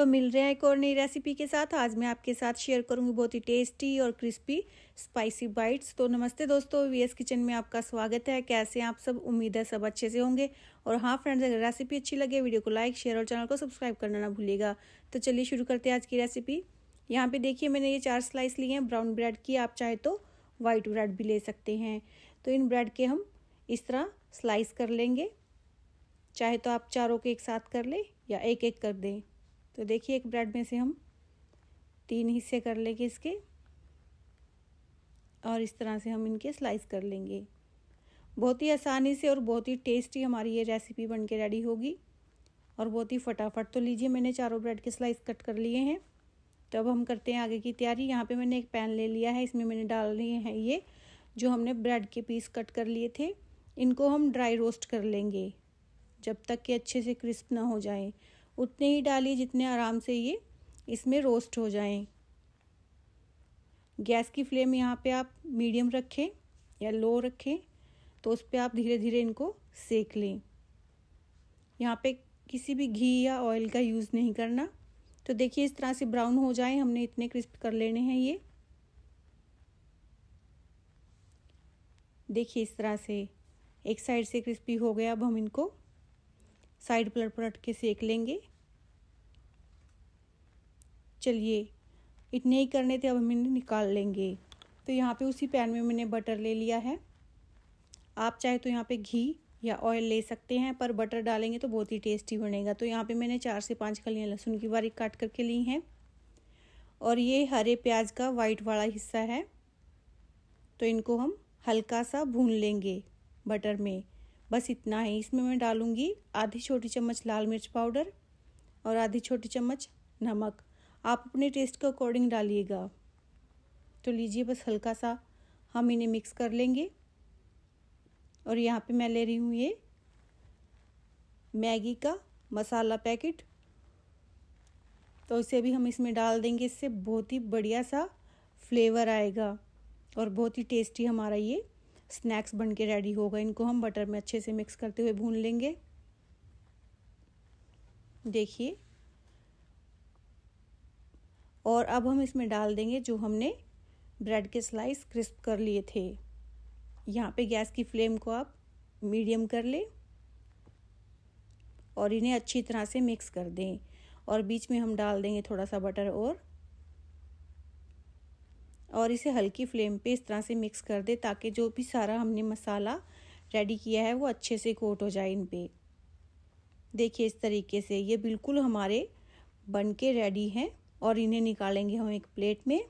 तो मिल रहे हैं एक और नई रेसिपी के साथ आज मैं आपके साथ शेयर करूंगी बहुत ही टेस्टी और क्रिस्पी स्पाइसी बाइट्स तो नमस्ते दोस्तों वीएस किचन में आपका स्वागत है कैसे आप सब उम्मीद है सब अच्छे से होंगे और हाँ फ्रेंड्स अगर रेसिपी अच्छी लगे वीडियो को लाइक शेयर और चैनल को सब्सक्राइब करना ना भूलिएगा तो चलिए शुरू करते हैं आज की रेसिपी यहाँ पर देखिए मैंने ये चार स्लाइस लिए हैं ब्राउन ब्रेड की आप चाहे तो वाइट ब्रेड भी ले सकते हैं तो इन ब्रेड के हम इस तरह स्लाइस कर लेंगे चाहे तो आप चारों के एक साथ कर लें या एक एक कर दें तो देखिए एक ब्रेड में से हम तीन हिस्से कर लेंगे इसके और इस तरह से हम इनके स्लाइस कर लेंगे बहुत ही आसानी से और बहुत ही टेस्टी हमारी ये रेसिपी बन के रेडी होगी और बहुत ही फटाफट तो लीजिए मैंने चारों ब्रेड के स्लाइस कट कर लिए हैं तो अब हम करते हैं आगे की तैयारी यहाँ पे मैंने एक पैन ले लिया है इसमें मैंने डाल लिए हैं ये जो हमने ब्रेड के पीस कट कर लिए थे इनको हम ड्राई रोस्ट कर लेंगे जब तक कि अच्छे से क्रिस्प ना हो जाए उतने ही डालिए जितने आराम से ये इसमें रोस्ट हो जाएं गैस की फ्लेम यहाँ पे आप मीडियम रखें या लो रखें तो उस पर आप धीरे धीरे इनको सेक लें यहाँ पे किसी भी घी या ऑयल का यूज़ नहीं करना तो देखिए इस तरह से ब्राउन हो जाए हमने इतने क्रिस्प कर लेने हैं ये देखिए इस तरह से एक साइड से क्रिस्पी हो गया अब हम इनको साइड पलट पलट के सेक लेंगे चलिए इतने ही करने थे अब हम इन्हें निकाल लेंगे तो यहाँ पे उसी पैन में मैंने बटर ले लिया है आप चाहे तो यहाँ पे घी या ऑयल ले सकते हैं पर बटर डालेंगे तो बहुत ही टेस्टी बनेगा तो यहाँ पे मैंने चार से पाँच कलियाँ लहसुन की बारीक काट करके ली हैं और ये हरे प्याज का वाइट वाला हिस्सा है तो इनको हम हल्का सा भून लेंगे बटर में बस इतना ही इसमें मैं डालूँगी आधी छोटी चम्मच लाल मिर्च पाउडर और आधी छोटी चम्मच नमक आप अपने टेस्ट के अकॉर्डिंग डालिएगा तो लीजिए बस हल्का सा हम इन्हें मिक्स कर लेंगे और यहाँ पे मैं ले रही हूँ ये मैगी का मसाला पैकेट तो इसे भी हम इसमें डाल देंगे इससे बहुत ही बढ़िया सा फ्लेवर आएगा और बहुत ही टेस्टी हमारा ये स्नैक्स बन के रेडी होगा इनको हम बटर में अच्छे से मिक्स करते हुए भून लेंगे देखिए और अब हम इसमें डाल देंगे जो हमने ब्रेड के स्लाइस क्रिस्प कर लिए थे यहाँ पे गैस की फ्लेम को आप मीडियम कर लें और इन्हें अच्छी तरह से मिक्स कर दें और बीच में हम डाल देंगे थोड़ा सा बटर और और इसे हल्की फ्लेम पे इस तरह से मिक्स कर दे ताकि जो भी सारा हमने मसाला रेडी किया है वो अच्छे से कोट हो जाए इन पर देखिए इस तरीके से ये बिल्कुल हमारे बन के रेडी हैं और इन्हें निकालेंगे हम एक प्लेट में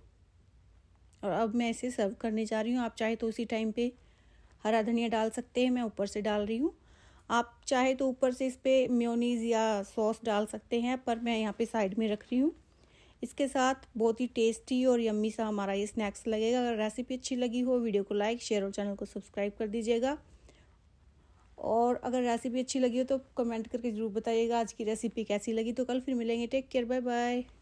और अब मैं इसे सर्व करने जा रही हूँ आप चाहे तो उसी टाइम पे हरा धनिया डाल सकते हैं मैं ऊपर से डाल रही हूँ आप चाहे तो ऊपर से इस पर म्योनीज़ या सॉस डाल सकते हैं पर मैं यहाँ पे साइड में रख रही हूँ इसके साथ बहुत ही टेस्टी और यम्मी सा हमारा ये स्नैक्स लगेगा अगर रेसिपी अच्छी लगी हो वीडियो को लाइक शेयर और चैनल को सब्सक्राइब कर दीजिएगा और अगर रेसिपी अच्छी लगी हो तो कमेंट करके ज़रूर बताइएगा आज की रेसिपी कैसी लगी तो कल फिर मिलेंगे टेक केयर बाय बाय